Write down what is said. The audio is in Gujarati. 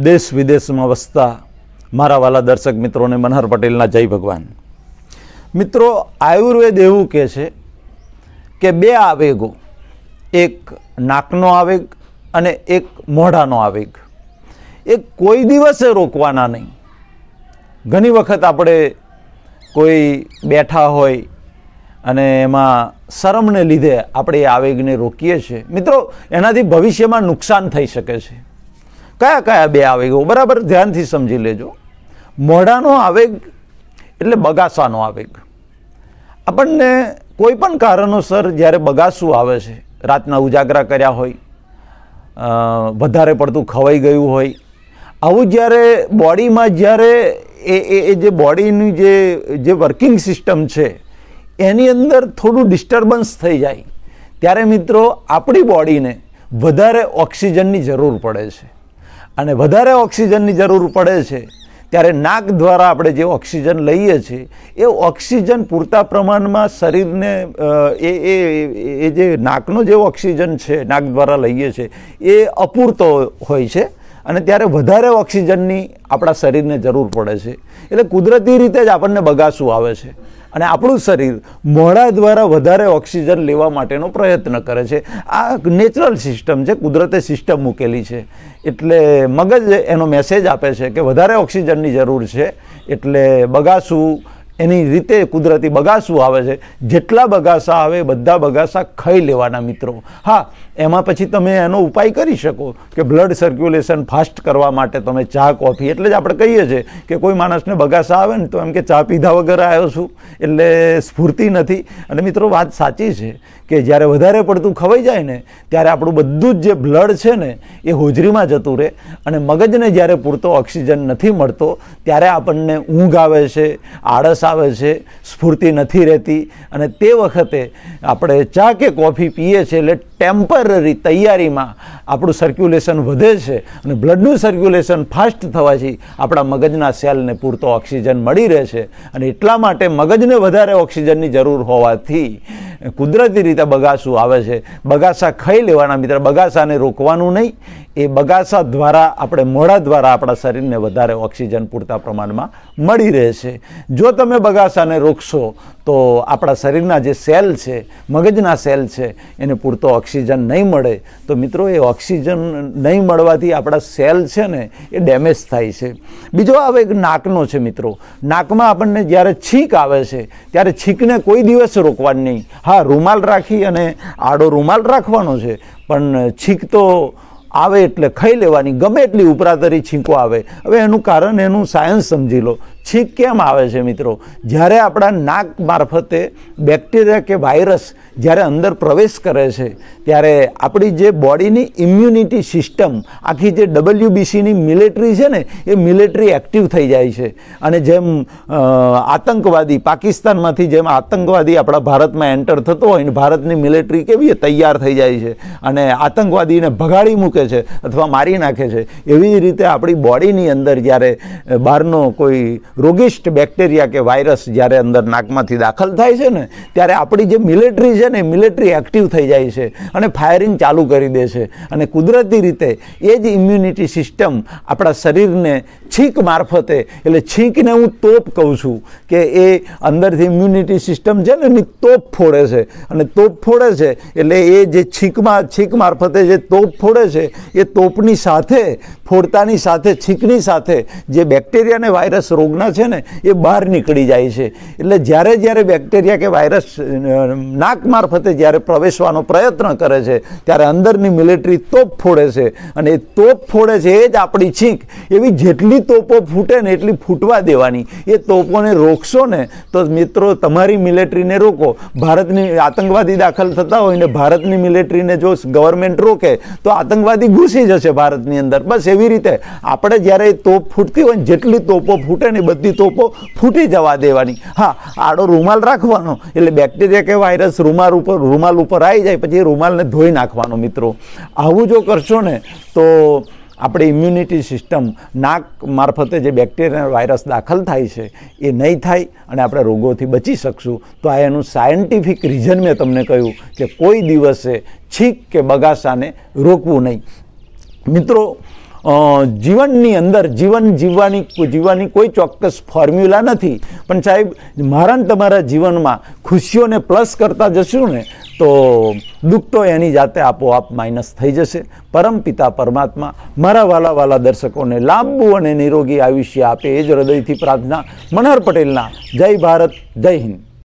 દેશ વિદેશમાં વસતા મારા વાલા દર્શક મિત્રોને મનહર પટેલના જય ભગવાન મિત્રો આયુર્વેદ એવું કહે છે કે બે આવેગો એક નાકનો આવેગ અને એક મોઢાનો આવેગ એ કોઈ દિવસે રોકવાના નહીં ઘણી વખત આપણે કોઈ બેઠા હોય અને એમાં શરમને લીધે આપણે એ આવેગને રોકીએ છીએ મિત્રો એનાથી ભવિષ્યમાં નુકસાન થઈ શકે છે કયા કયા બે આવેગો બરાબર ધ્યાનથી સમજી લેજો મોઢાનો આવેગ એટલે બગાસાનો આવેગ આપણને કોઈ પણ કારણોસર જ્યારે બગાસું આવે છે રાતના ઉજાગરા કર્યા હોય વધારે પડતું ખવાઈ ગયું હોય આવું જ્યારે બોડીમાં જ્યારે એ એ જે બોડીની જે જે વર્કિંગ સિસ્ટમ છે એની અંદર થોડું ડિસ્ટર્બન્સ થઈ જાય ત્યારે મિત્રો આપણી બોડીને વધારે ઓક્સિજનની જરૂર પડે છે અને વધારે ઓક્સિજનની જરૂર પડે છે ત્યારે નાક દ્વારા આપણે જે ઓક્સિજન લઈએ છીએ એ ઓક્સિજન પૂરતા પ્રમાણમાં શરીરને એ એ એ જે નાકનો જે ઓક્સિજન છે નાક દ્વારા લઈએ છીએ એ અપૂરતો હોય છે અને ત્યારે વધારે ઓક્સિજનની આપણા શરીરને જરૂર પડે છે એટલે કુદરતી રીતે જ આપણને બગાસું આવે છે અને આપણું શરીર મોડા દ્વારા વધારે ઓક્સિજન લેવા માટેનો પ્રયત્ન કરે છે આ નેચરલ સિસ્ટમ છે કુદરતે સિસ્ટમ મૂકેલી છે એટલે મગજ એનો મેસેજ આપે છે કે વધારે ઓક્સિજનની જરૂર છે એટલે બગાસું એની રીતે કુદરતી બગાસું આવે છે જેટલા બગાસા આવે બધા બગાસા ખાઈ લેવાના મિત્રો હા એમાં પછી તમે એનો ઉપાય કરી શકો કે બ્લડ સર્ક્યુલેશન ફાસ્ટ કરવા માટે તમે ચા કોફી એટલે જ આપણે કહીએ છીએ કે કોઈ માણસને બગાસા આવે ને તો એમ કે ચા પીધા વગર આવ્યો છું એટલે સ્ફૂર્તિ નથી અને મિત્રો વાત સાચી છે કે જ્યારે વધારે પડતું ખવાઈ જાય ને ત્યારે આપણું બધું જ જે બ્લડ છે ને એ હોજરીમાં જતું રહે અને મગજને જ્યારે પૂરતો ઓક્સિજન નથી મળતો ત્યારે આપણને ઊંઘ આવે છે આળસ આવે છે સ્ફૂર્તિ નથી રહેતી અને તે વખતે આપણે ચા કે કોફી પીએ છીએ એટલે ટેમ્પરરી તૈયારીમાં આપણું સર્ક્યુલેશન વધે છે અને બ્લડનું સર્ક્યુલેશન ફાસ્ટ થવાથી આપણા મગજના સેલને પૂરતો ઓક્સિજન મળી રહે છે અને એટલા માટે મગજને વધારે ઓક્સિજનની જરૂર હોવાથી કુદરતી રીતે બગાસું આવે છે બગાસા ખાઈ લેવાના મિત્ર બગાસાને રોકવાનું નહીં એ બગાસા દ્વારા આપણે મોઢા દ્વારા આપણા શરીરને વધારે ઓક્સિજન પૂરતા પ્રમાણમાં મળી રહેશે જો તમે બગાસાને રોકશો તો આપણા શરીરના જે સેલ છે મગજના સેલ છે એને પૂરતો ઓક્સિજન નહીં મળે તો મિત્રો એ ઓક્સિજન નહીં મળવાથી આપણા સેલ છે ને એ ડેમેજ થાય છે બીજો આવે એક નાકનો છે મિત્રો નાકમાં આપણને જ્યારે છીંક આવે છે ત્યારે છીંકને કોઈ દિવસ રોકવાની નહીં હા રૂમાલ રાખી અને આડો રૂમાલ રાખવાનો છે પણ છીંક તો આવે એટલે ખાઈ લેવાની ગમે એટલી ઉપરાતરી છીંકો આવે હવે એનું કારણ એનું સાયન્સ સમજી લો છીંક કેમ આવે છે મિત્રો જ્યારે આપણા નાક મારફતે બેક્ટેરિયા કે વાયરસ જ્યારે અંદર પ્રવેશ કરે છે ત્યારે આપણી જે બોડીની ઇમ્યુનિટી સિસ્ટમ આખી જે ડબલ્યુબીસીની મિલિટરી છે ને એ મિલિટરી એક્ટિવ થઈ જાય છે અને જેમ આતંકવાદી પાકિસ્તાનમાંથી જેમ આતંકવાદી આપણા ભારતમાં એન્ટર થતો હોય ને ભારતની મિલિટરી કેવી તૈયાર થઈ જાય છે અને આતંકવાદીને ભગાડી મૂકે છે અથવા મારી નાખે છે એવી રીતે આપણી બોડીની અંદર જ્યારે બહારનો કોઈ રોગિષ્ટ બેક્ટેરિયા કે વાયરસ જ્યારે અંદર નાકમાંથી દાખલ થાય છે ને ત્યારે આપણી જે મિલિટરી છે ને મિલિટરી એક્ટિવ થઈ જાય છે અને ફાયરિંગ ચાલુ કરી દે છે અને કુદરતી રીતે એ જ ઇમ્યુનિટી સિસ્ટમ આપણા શરીરને છીંક મારફતે એટલે છીંકને હું તોપ કહું છું કે એ અંદરથી ઇમ્યુનિટી સિસ્ટમ છે ને એની તોપ ફોડે છે અને તોપ ફોડે છે એટલે એ જે છીંકમાં છીંક મારફતે જે તોપ ફોડે છે એ તોપની સાથે ફોડતાની સાથે છીંકની સાથે જે બેક્ટેરિયા અને વાયરસ રોગના કણો છે ને એ બહાર નીકળી જાય છે એટલે જ્યારે જ્યારે બેક્ટેરિયા કે વાયરસ નાક મારફતે જ્યારે પ્રવેશવાનો પ્રયત્ન કરે છે ત્યારે અંદરની મિલિટરી તોપ ફોડે છે અને એ તોપ ફોડે છે એ જ આપણી છીંક એવી જેટલી તોપો ફૂટે ને એટલી ફૂટવા દેવાની એ તોપોને રોકશો ને તો મિત્રો તમારી મિલિટરીને રોકો ભારતની આતંકવાદી દાખલ થતા હોય ને ભારતની મિલિટરીને જો ગવર્મેન્ટ રોકે તો આતંકવાદી ઘૂસી જશે ભારતની અંદર બસ એવી રીતે આપણે જ્યારે તોપ ફૂટતી હોય ને જેટલી તોપો ફૂટે ને બધી તોપો ફૂટી જવા દેવાની હા આડો રૂમાલ રાખવાનો એટલે બેક્ટેરિયા કે વાયરસ રૂમાલ ઉપર રૂમાલ ઉપર આવી જાય પછી એ રૂમાલને ધોઈ નાખવાનો મિત્રો આવું જો કરશો ને તો આપણે ઇમ્યુનિટી સિસ્ટમ નાક મારફતે જે બેક્ટેરિયા વાયરસ દાખલ થાય છે એ નહીં થાય અને આપણે રોગોથી બચી શકશું તો આ એનું સાયન્ટિફિક રિઝન મેં તમને કહ્યું કે કોઈ દિવસે છીક કે બગાસાને રોકવું નહીં મિત્રો જીવનની અંદર જીવન જીવવાની જીવવાની કોઈ ચોક્કસ ફોર્મ્યુલા નથી પણ સાહેબ મારા તમારા જીવનમાં ખુશીઓને પ્લસ કરતા જશું ને તો દુઃખ તો એની જાતે આપોઆપ માઇનસ થઈ જશે પરમપિતા પરમાત્મા મારા વાલા વાલા દર્શકોને લાંબુ અને નિરોગી આયુષ્ય આપે એ જ હૃદયથી પ્રાર્થના મનહર પટેલના જય ભારત જય હિન્દ